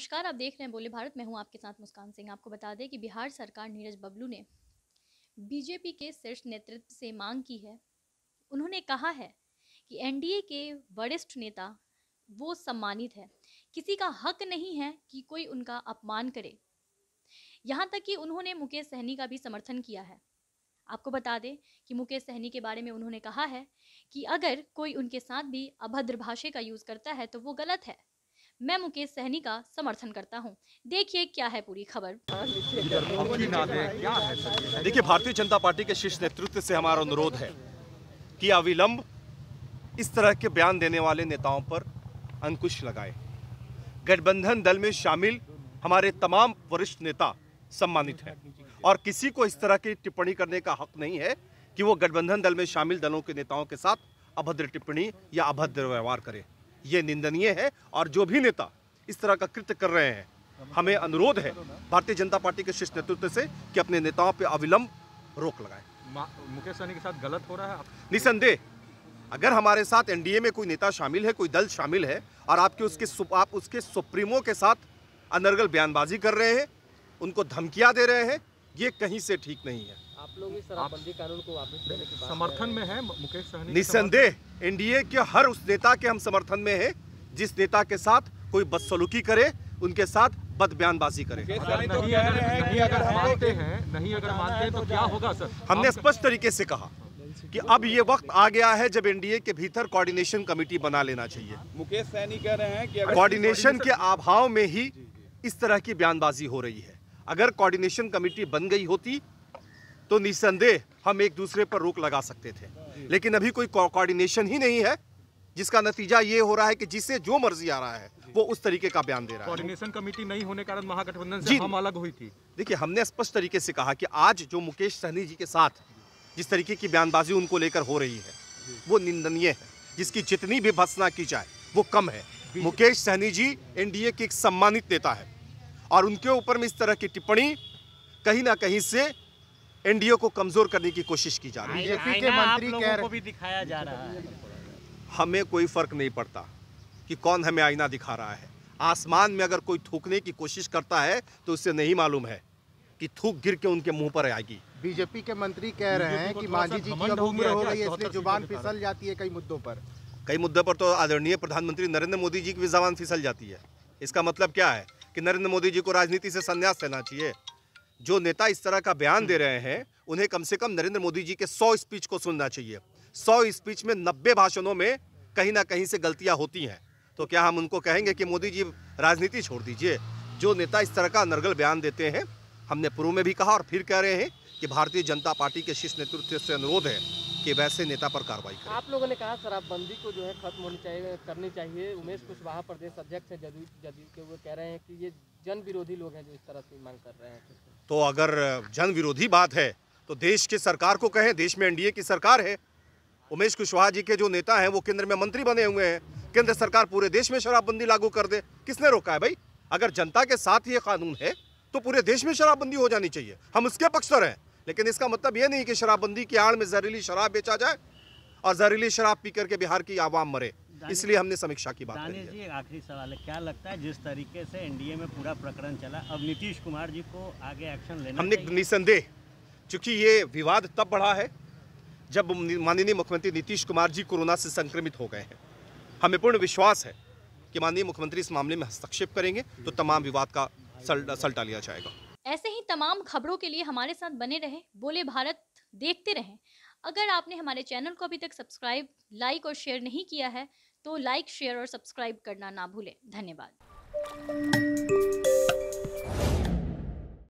नमस्कार आप देख रहे हैं बोले भारत मैं हूं आपके साथ मुस्कान सिंह आपको बता दें कि बिहार सरकार नीरज बबलू ने बीजेपी के शीर्ष नेतृत्व से मांग की है उन्होंने कहा है कि एनडीए के वरिष्ठ नेता वो सम्मानित है किसी का हक नहीं है कि कोई उनका अपमान करे यहाँ तक कि उन्होंने मुकेश सहनी का भी समर्थन किया है आपको बता दें कि मुकेश सहनी के बारे में उन्होंने कहा है कि अगर कोई उनके साथ भी अभद्र भाषा का यूज़ करता है तो वो गलत है मैं मुकेश सहनी का समर्थन करता हूं। देखिए क्या है पूरी खबर देखिए भारतीय जनता पार्टी के शीर्ष नेतृत्व से हमारा अनुरोध है कि अविलंब इस तरह के बयान देने वाले नेताओं पर अंकुश लगाए गठबंधन दल में शामिल हमारे तमाम वरिष्ठ नेता सम्मानित हैं और किसी को इस तरह की टिप्पणी करने का हक नहीं है कि वो गठबंधन दल में शामिल दलों के नेताओं के साथ अभद्र टिप्पणी या अभद्र व्यवहार करें ये निंदनीय है और जो भी नेता इस तरह का कृत्य कर रहे हैं हमें अनुरोध है भारतीय जनता पार्टी के शीर्ष नेतृत्व से कि अपने नेताओं पर अविलंब रोक लगाए मुकेश सहनी के साथ गलत हो रहा है निसंदेह अगर हमारे साथ एनडीए में कोई नेता शामिल है कोई दल शामिल है और आपके उसके आप उसके सुप्रीमो के साथ अनर्गल बयानबाजी कर रहे हैं उनको धमकियाँ दे रहे हैं ये कहीं से ठीक नहीं है लोग इस शराबबंदी कानून को वापस लेने की समर्थन में है मुकेश सहनी निसंदेह एनडीए के हर उस नेता के हम समर्थन में है जिस नेता के साथ कोई बदसलूकी करे उनके साथ बद बयानबाजी करे तो तो तो हमने स्पष्ट तरीके से कहा कि अब ये वक्त आ गया है जब एनडीए के भीतर कोऑर्डिनेशन कमेटी बना लेना चाहिए मुकेश सैनी कह रहे हैं कि कोऑर्डिनेशन के अभाव में ही इस तरह की बयानबाजी हो रही है अगर कोऑर्डिनेशन कमेटी बन गई होती तो निसंदेह हम एक दूसरे पर रोक लगा सकते थे लेकिन अभी कोई कोऑर्डिनेशन ही नहीं है जिसका नतीजा ये हो रहा है कि जिससे जो मर्जी आ रहा है वो उस तरीके का बयान दे रहा है कोऑर्डिनेशन कमेटी नहीं होने कारण महागठबंधन से हम अलग हुई थी देखिए हमने स्पष्ट तरीके से कहा कि आज जो मुकेश सहनी जी के साथ जिस तरीके की बयानबाजी उनको लेकर हो रही है वो निंदनीय है जिसकी जितनी भी भत्सना की जाए वो कम है मुकेश सहनी जी एन के एक सम्मानित नेता है और उनके ऊपर में इस तरह की टिप्पणी कहीं ना कहीं से एनडीए को कमजोर करने की कोशिश की जा रही है के मंत्री कह रहे भी दिखाया जा रहा है हमें कोई फर्क नहीं पड़ता कि कौन हमें आईना दिखा रहा है आसमान में अगर कोई थूकने की कोशिश करता है तो उससे नहीं मालूम है कि थूक गिर के उनके मुंह पर आएगी बीजेपी के मंत्री कह रहे हैं कि मांझी जी की उम्र हो गई है जुबान फिसल जाती है कई मुद्दों पर कई मुद्दों पर तो आदरणीय प्रधानमंत्री नरेंद्र मोदी जी की भी जबान फिसल जाती है इसका मतलब क्या है कि नरेंद्र मोदी जी को राजनीति से संन्यास लेना चाहिए जो नेता इस तरह का बयान दे हम्म। रहे हैं उन्हें कम से कम नरेंद्र मोदी जी के सौ स्पीच को सुनना चाहिए सौ स्पीच में नब्बे भाषणों में कहीं ना कहीं से गलतियां होती हैं तो क्या हम उनको कहेंगे कि मोदी जी राजनीति छोड़ दीजिए जो नेता इस तरह का नरगल बयान देते हैं हमने पूर्व में भी कहा और फिर कह रहे हैं कि भारतीय जनता पार्टी के शीर्ष नेतृत्व से अनुरोध है कि वैसे नेता पर कार्रवाई करें आप लोगों ने कहा शराबबंदी को जो है खत्म होनी चाहिए करनी चाहिए उमेश कुशवाहा प्रदेश अध्यक्ष है जदयू जदयू के वो कह रहे हैं कि ये जन विरोधी लोग हैं जो इस तरह से मांग कर रहे हैं तो अगर जन विरोधी बात है तो देश की सरकार को कहें देश में एनडीए की सरकार है उमेश कुशवाहा जी के जो नेता है वो केंद्र में मंत्री बने हुए हैं केंद्र सरकार पूरे देश में शराबबंदी लागू कर दे किसने रोका है भाई अगर जनता के साथ ये कानून है तो पूरे देश में शराबबंदी हो जानी चाहिए हम उसके पक्ष पर हैं लेकिन इसका मतलब ये नहीं कि शराबबंदी की आड़ में जहरीली शराब बेचा जाए और जहरीली शराब पी करके बिहार की आवाम मरे इसलिए हमने समीक्षा की बात करी जी आखिरी सवाल है क्या लगता है जिस तरीके से एनडीए में पूरा प्रकरण चला अब नीतीश कुमार जी को आगे एक्शन लेना हमने निसंदेह चूंकि ये विवाद तब बढ़ा है जब माननीय मुख्यमंत्री नीतीश कुमार जी कोरोना से संक्रमित हो गए हैं हमें पूर्ण विश्वास है कि माननीय मुख्यमंत्री इस मामले में हस्तक्षेप करेंगे तो तमाम विवाद का सल्टा लिया जाएगा ऐसे ही तमाम खबरों के लिए हमारे साथ बने रहें बोले भारत देखते रहें अगर आपने हमारे चैनल को अभी तक सब्सक्राइब लाइक और शेयर नहीं किया है तो लाइक शेयर और सब्सक्राइब करना ना भूलें धन्यवाद